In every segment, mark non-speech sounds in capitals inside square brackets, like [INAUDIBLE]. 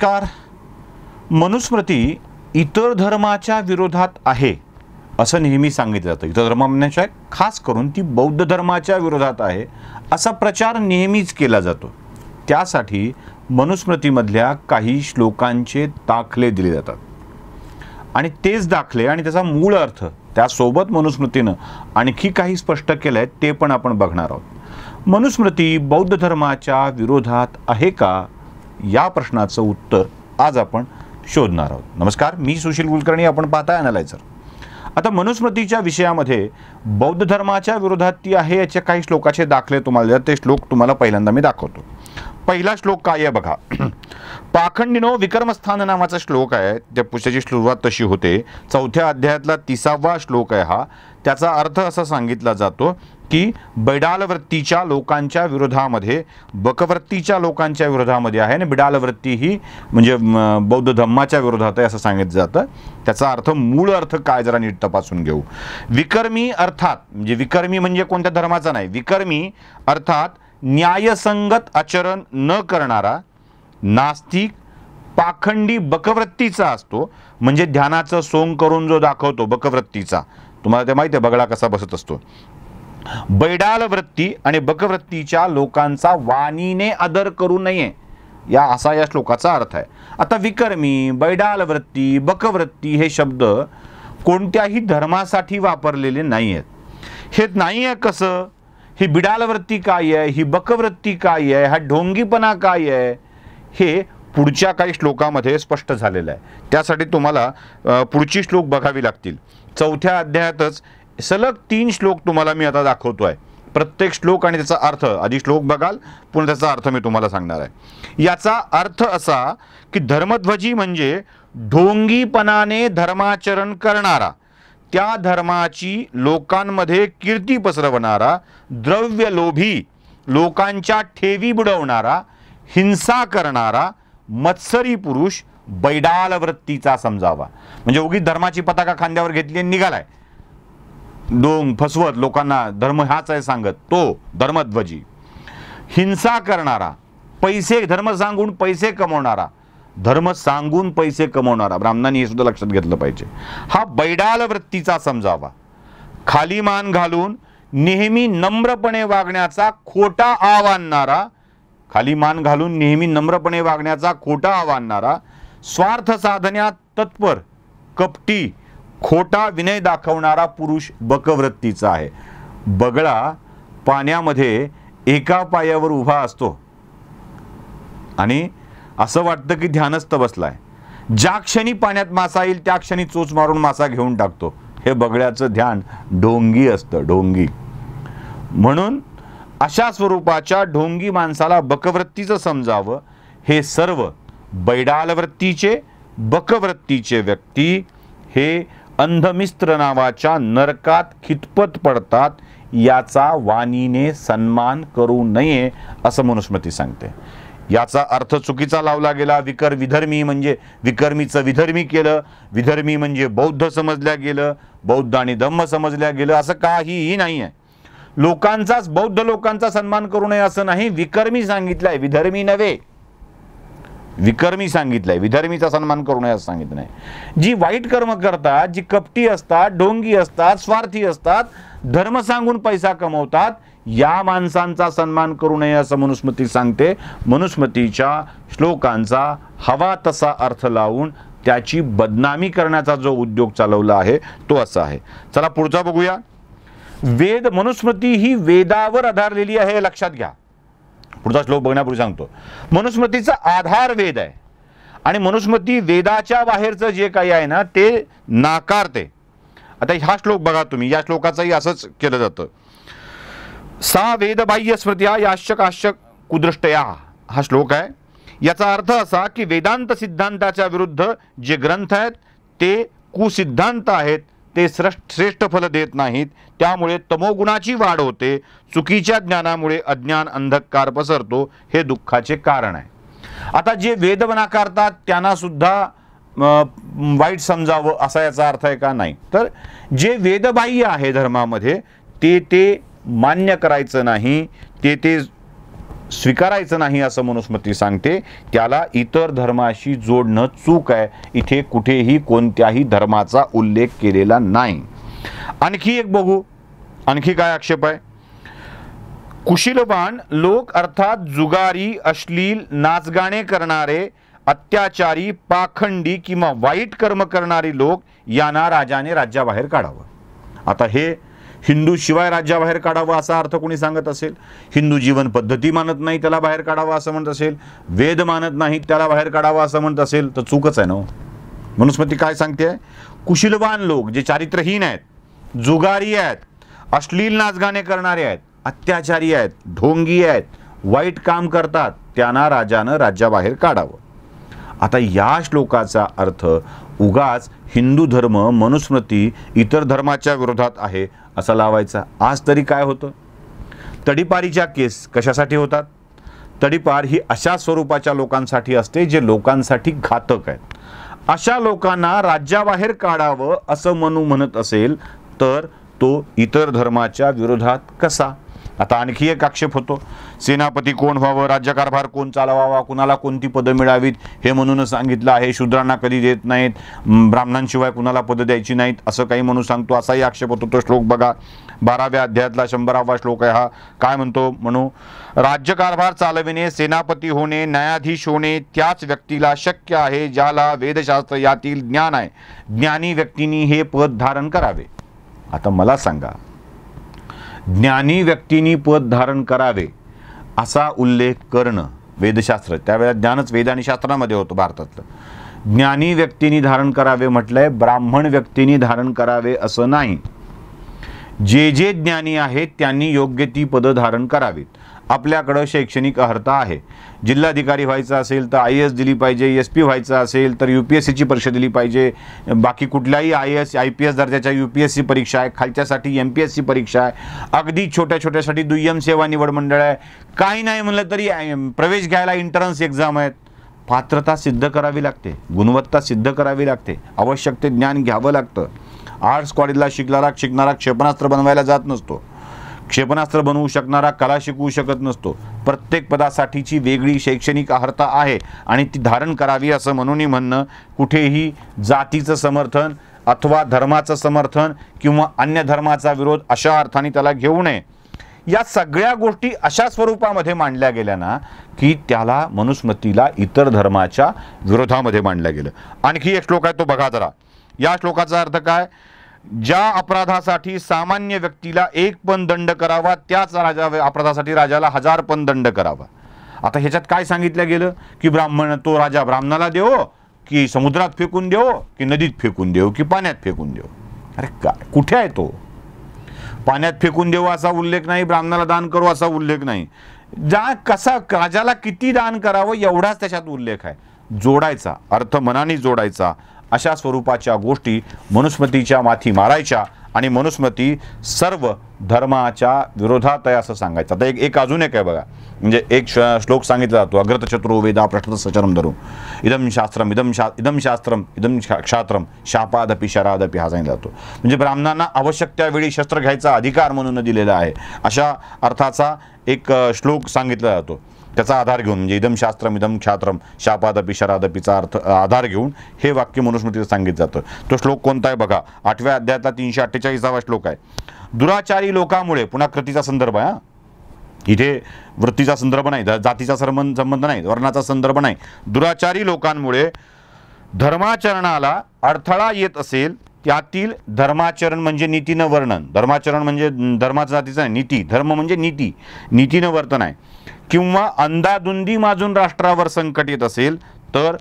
नमस्कार मनुस्मृती इतर धर्माच्या विरोधात आहे असं नेहमी सांगितलं जातं इतर धर्म खास करून ती बौद्ध धर्माच्या विरोधात आहे असा प्रचार नेहमीच केला जातो त्यासाठी मनुस्मृतीमधल्या काही श्लोकांचे दाखले दिले जातात आणि तेच दाखले आणि त्याचा मूळ अर्थ त्यासोबत मनुस्मृतीनं आणखी काही स्पष्ट केलं आहे ते पण आपण बघणार आहोत मनुस्मृती बौद्ध धर्माच्या विरोधात आहे का या प्रश्नाचं उत्तर आज आपण शोधणार आहोत नमस्कार मी सुशील कुलकर्णी आपण पाहता अनालायझर आता मनुस्मृतीच्या विषयामध्ये बौद्ध धर्माच्या विरोधात ती आहे याच्या काही श्लोकाचे दाखले तुम्हाला देतात ते श्लोक तुम्हाला पहिल्यांदा मी दाखवतो पहिला श्लोक काय आहे बघा [CLEARS THROAT] पाखंडिनो विक्रमस्थान नावाचा श्लोक आहे त्या पुस्तकाची सुरुवात तशी होते चौथ्या अध्यायातला तिसावा श्लोक आहे हा त्याचा अर्थ असा सांगितला जातो की बिडालवृत्तीच्या लोकांच्या विरोधामध्ये बकवृत्तीच्या लोकांच्या विरोधामध्ये आहे आणि बिडालवृत्ती ही म्हणजे बौद्ध धम्माच्या विरोधात आहे असं सांगितलं जातं त्याचा अर्थ मूळ अर्थ काय जरा नीट तपासून घेऊ विकर्मी अर्थात म्हणजे विकर्मी म्हणजे कोणत्या धर्माचा नाही विकर्मी अर्थात न्यायसंगत आचरण न करणारा नास्तिक पाखंडी बकवृत्तीचा असतो म्हणजे ध्यानाचं सोंग करून जो दाखवतो बकवृत्तीचा तुम्हाला ते माहिती आहे बगळा कसा बसत असतो बैडाल वृत्ती आणि बकवृत्तीच्या लोकांचा वाणीने आदर करू नये या असा या श्लोकाचा अर्थ आहे आता विकर्मी बैडाल वृत्ती बकवृत्ती हे शब्द कोणत्याही धर्मासाठी वापरलेले नाही आहेत हे नाही आहे कसं ही बिडालवृत्ती काय आहे ही बकवृत्ती काय आहे हा ढोंगीपणा काय आहे हे पुढच्या काही श्लोकामध्ये स्पष्ट झालेलं आहे त्यासाठी तुम्हाला पुढची श्लोक बघावी लागतील चौथ्या अध्यायातच सलग तीन श्लोक तुम्हाला मी आता दाखवतो आहे प्रत्येक श्लोक आणि त्याचा अर्थ आधी श्लोक बघाल पुन्हा त्याचा अर्थ मी तुम्हाला सांगणार आहे याचा अर्थ असा की धर्मध्वजी म्हणजे ढोंगीपणाने धर्माचरण करणारा त्या धर्माची लोकांमध्ये कीर्ती पसरवणारा द्रव्य लोभी लोकांच्या ठेवी बुडवणारा हिंसा करणारा मत्सरी पुरुष बैडाल वृत्तीचा समजावा म्हणजे उगीच धर्माची पताका खांद्यावर घेतली आणि निघालाय डोंग फसवत लोकांना धर्म हाच आहे सांगत तो धर्मध्वजी हिंसा करणारा पैसे धर्म सांगून पैसे कमवणारा धर्म सांगून पैसे कमवणारा ब्राह्मणांनी हे सुद्धा लक्षात घेतलं पाहिजे हा बैडाल वृत्तीचा समजावा खाली मान घालून नेहमी नम्रपणे वागण्याचा खोटा आणणारा खाली मान घालून नेहमी नम्रपणे वागण्याचा खोटा आणणारा स्वार्थ साधण्यात तत्पर कपटी खोटा विनय दाखवणारा पुरुष बकवृत्तीचा आहे बगळा पाण्यामध्ये एका पायावर उभा असतो आणि असं वाटतं की ध्यानस्थ बसलाय ज्या क्षणी पाण्यात मासा येईल त्या क्षणी चोच मारून मासा घेऊन टाकतो हे बगळ्याचं ध्यान ढोंगी असतं ढोंगी म्हणून अशा स्वरूपाच्या ढोंगी माणसाला बकवृत्तीचं समजावं हे सर्व बैडालवृत्तीचे बकवृत्तीचे व्यक्ती हे अंधमिस्त्र नावाच्या नरकात खितपत पडतात याचा वाणीने सन्मान करू नये असं मनुस्मती सांगते याचा अर्थ चुकीचा लावला गेला विकर विधर्मी म्हणजे विकर्मीचं विधर्मी केलं विधर्मी म्हणजे बौद्ध समजल्या गेलं बौद्ध आणि धम्म समजल्या गेलं असं काहीही नाही आहे लोकांचाच बौद्ध लोकांचा सन्मान करू नये असं नाही विकर्मी सांगितलं आहे विधर्मी नव्हे विकर्मी सांगितलं आहे विधर्मीचा सन्मान करू नये असं सांगितलं जी वाईट कर्म करतात जी कपटी असतात डोंगी असतात स्वार्थी असतात धर्म सांगून पैसा कमवतात या माणसांचा सन्मान करू नये असं मनुस्मती सांगते मनुस्मतीच्या श्लोकांचा हवा तसा अर्थ लावून त्याची बदनामी करण्याचा जो उद्योग चालवला आहे तो असा आहे चला पुढचा बघूया वेद मनुस्मती ही वेदावर आधारलेली आहे लक्षात घ्या पुढचा श्लोक बघण्यापूर्वी सांगतो मनुस्मृतीचा आधार वेद आहे आणि मनुस्मृती वेदाच्या बाहेरचं जे काही आहे ना ते नाकारते आता हा श्लोक बघा तुम्ही या श्लोकाचंही असंच केलं जातं सा वेदबाह्य स्मृत्या याश्चक आश्चक कुदृष्टया हा श्लोक आहे याचा अर्थ असा की वेदांत सिद्धांताच्या विरुद्ध जे ग्रंथ आहेत ते कुसिद्धांत आहेत ते श्रेष्ठ श्रेष्ठ फल देत नाहीत त्यामुळे तमोगुणाची वाढ होते चुकीच्या ज्ञानामुळे अज्ञान अंधकार पसरतो हे दुःखाचे कारण आहे आता जे वेदवना करतात त्यांनासुद्धा वाईट समजावं असा याचा अर्थ आहे का नाही तर जे वेदबाह्य आहे धर्मामध्ये ते ते मान्य करायचं नाही ते ते स्वीकारायचं नाही असं मनुस्मृती सांगते त्याला इतर धर्माशी जोडणं चूक आहे इथे कुठेही कोणत्याही धर्माचा उल्लेख केलेला नाही आणखी एक बघू आणखी काय आक्षेप आहे कुशीलबाण लोक अर्थात जुगारी अश्लील नाचगाणे करणारे अत्याचारी पाखंडी किंवा वाईट कर्म करणारे लोक यांना राजाने राज्याबाहेर काढावं आता हे हिंदू शिवाय राज्याबाहेर काढावं असा अर्थ कोणी सांगत असेल हिंदू जीवन पद्धती मानत नाही त्याला बाहेर काढावं असं म्हणत असेल वेद मानत नाही त्याला बाहेर काढावं असं म्हणत असेल तर चूकच आहे ना मनुस्मती हो. काय सांगते कुशीलवान लोक जे चारित्रहीन आहेत जुगारी आहेत अश्लील नाचगाणे करणारे आहेत अत्याचारी आहेत ढोंगी आहेत वाईट काम करतात त्यांना राजानं राज्याबाहेर काढावं आता या श्लोकाचा अर्थ उगाच हिंदू धर्म मनुस्मृती इतर धर्माच्या विरोधात आहे असा लावायचा आज तरी काय होतं तडीपारीच्या केस कशासाठी होतात तडीपार ही अशा स्वरूपाच्या लोकांसाठी असते जे लोकांसाठी घातक आहेत अशा लोकांना राज्याबाहेर काढावं असं मनू म्हणत असेल तर तो इतर धर्माच्या विरोधात कसा आता आणखी एक आक्षेप होतो सेनापती कोण व्हावं राज्यकारभार कोण चालवावा कुणाला कोणती पदं मिळावीत हे म्हणून सांगितलं आहे शूद्रांना कधी देत नाहीत ब्राह्मणांशिवाय कुणाला पदं द्यायची नाहीत असं काही म्हणून सांगतो असाही आक्षेप होतो तो श्लोक बघा बाराव्या अध्यायातला शंभरावा श्लोक आहे हा काय म्हणतो म्हणू राज्यकारभार चालविणे सेनापती होणे न्यायाधीश होणे त्याच व्यक्तीला शक्य आहे ज्याला वेदशास्त्र यातील ज्ञान आहे ज्ञानी व्यक्तींनी हे पद धारण करावे आता मला सांगा ज्ञानी व्यक्तींनी पद धारण करावे असा उल्लेख करणं वेदशास्त्र त्यावेळेला ज्ञानच वेद आणि शास्त्रामध्ये होतं भारतातलं ज्ञानी व्यक्तींनी धारण करावे म्हटलंय ब्राह्मण व्यक्तींनी धारण करावे असं नाही जे जे ज्ञानी आहेत त्यांनी योग्य ती पदं धारण करावीत आपल्याकडं शैक्षणिक अर्हता आहे जिल्हाधिकारी व्हायचं असेल तर आय एस दिली पाहिजे एस पी व्हायचं असेल तर यू पी एस सीची परीक्षा दिली पाहिजे बाकी कुठल्याही I S I P S दर्जाच्या यू पी एस सी परीक्षा आहे खालच्यासाठी एम पी एस सी परीक्षा आहे अगदी छोट्या छोट्यासाठी दुय्यम सेवा निवड मंडळ आहे काही नाही म्हणलं तरी प्रवेश घ्यायला इंटरन्स एक्झाम आहेत पात्रता सिद्ध करावी लागते गुणवत्ता सिद्ध करावी लागते आवश्यक ते ज्ञान घ्यावं लागतं आर्ट्स कॉलेजला शिकणारा शिकणारा क्षेपणास्त्र बनवायला जात नसतो क्षेपणास्त्र बनवू शकणारा कला शिकवू शकत नसतो प्रत्येक पदासाठीची वेगळी शैक्षणिक अर्हता आहे आणि ती धारण करावी असं म्हणूनही म्हणणं कुठेही जातीचं समर्थन अथवा धर्माचं समर्थन किंवा अन्य धर्माचा विरोध अशा अर्थाने त्याला घेऊ नये या सगळ्या गोष्टी अशा स्वरूपामध्ये मांडल्या गेल्या ना की त्याला मनुस्मतीला इतर धर्माच्या विरोधामध्ये मांडलं गेलं आणखी एक श्लोक आहे तो बघा जरा या श्लोकाचा अर्थ काय ज्या अपराधासाठी सामान्य व्यक्तीला एक पण दंड करावा त्याच राजा अपराधासाठी राजाला हजार पण दंड करावा आता ह्याच्यात काय सांगितलं गेलं की ब्राह्मण तो राजा ब्राह्मणाला देवो की समुद्रात फेकून देवो की नदीत फेकून देव की पाण्यात फेकून देव अरे काय कुठे आहे तो पाण्यात फेकून देव असा उल्लेख नाही ब्राह्मणाला दान करू असा उल्लेख नाही ज्या कसा राजाला किती दान करावं एवढाच त्याच्यात उल्लेख आहे जोडायचा अर्थ मनाने जोडायचा अशा स्वरूपाच्या गोष्टी मनुस्मृतीच्या माथी मारायच्या आणि मनुस्मृती सर्व धर्माच्या विरोधात आहे असं सांगायचं आता एक अजून एक आहे बघा म्हणजे एक श्लोक सांगितला जातो अग्रतशत्रू वेदा प्रश्न सचरम धरू इदम शास्त्रम इदम शा इदम शास्त्रम इदम क्षात्रम शापादपी शरादपी हा सांगितला जातो म्हणजे ब्राह्मणांना आवश्यक त्यावेळी शस्त्र घ्यायचा अधिकार म्हणून दिलेला आहे अशा अर्थाचा एक श्लोक सांगितला जातो त्याचा आधार घेऊन म्हणजे इदम शास्त्रम इदम क्षात्रम शापादपी शरादपीचा अर्थ आधार घेऊन हे वाक्य मनुस्मृतीत सांगितलं जातं तो श्लोक कोणता आहे बघा आठव्या अध्यायातला तीनशे अठ्ठेचाळीसावा श्लोक आहे दुराचारी लोकामुळे पुन्हा कृतीचा संदर्भ आहे इथे वृत्तीचा संदर्भ नाही जातीचा संबंध संबंध नाही वर्णाचा संदर्भ नाही दुराचारी लोकांमुळे धर्माचरणाला अडथळा येत असेल त्यातील धर्माचरण म्हणजे नीतीनं वर्णन धर्माचरण म्हणजे धर्माचं जातीचं नाही नीती धर्म म्हणजे नीती नीतीनं वर्तन आहे किंवा अंदाधुंदी माजून राष्ट्रावर संकट येत असेल तर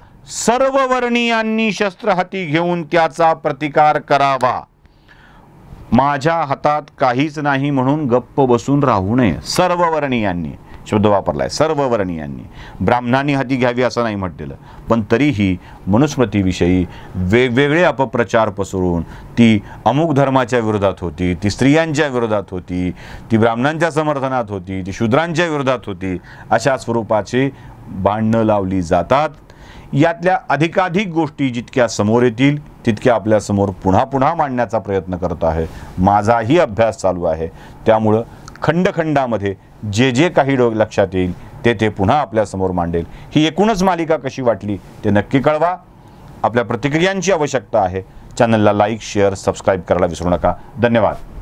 सर्व वर्णीयांनी शस्त्र हाती घेऊन त्याचा प्रतिकार करावा माझ्या हातात काहीच नाही म्हणून गप्प बसून राहू नये सर्व वर्णीयांनी शब्द वापरला आहे सर्व वर्णीयांनी ब्राह्मणांनी हाती घ्यावी असं नाही म्हटलेलं पण तरीही मनुस्मृतीविषयी वेगवेगळे अपप्रचार पसरून ती अमुक धर्माच्या विरोधात होती ती स्त्रियांच्या विरोधात होती ती ब्राह्मणांच्या समर्थनात होती ती शूद्रांच्या विरोधात होती अशा स्वरूपाची भांडणं लावली जातात यातल्या अधिकाधिक गोष्टी जितक्या समोर येतील तितक्या आपल्यासमोर पुन्हा पुन्हा मांडण्याचा प्रयत्न करत आहे माझाही अभ्यास चालू आहे त्यामुळं खंडखंडामध्ये जे जे काही डो लक्षात येईल ते ते पुन्हा आपल्यासमोर मांडेल ही एकूणच मालिका कशी वाटली ते नक्की कळवा आपल्या प्रतिक्रियांची आवश्यकता आहे चॅनलला लाईक शेअर सबस्क्राईब करायला विसरू नका धन्यवाद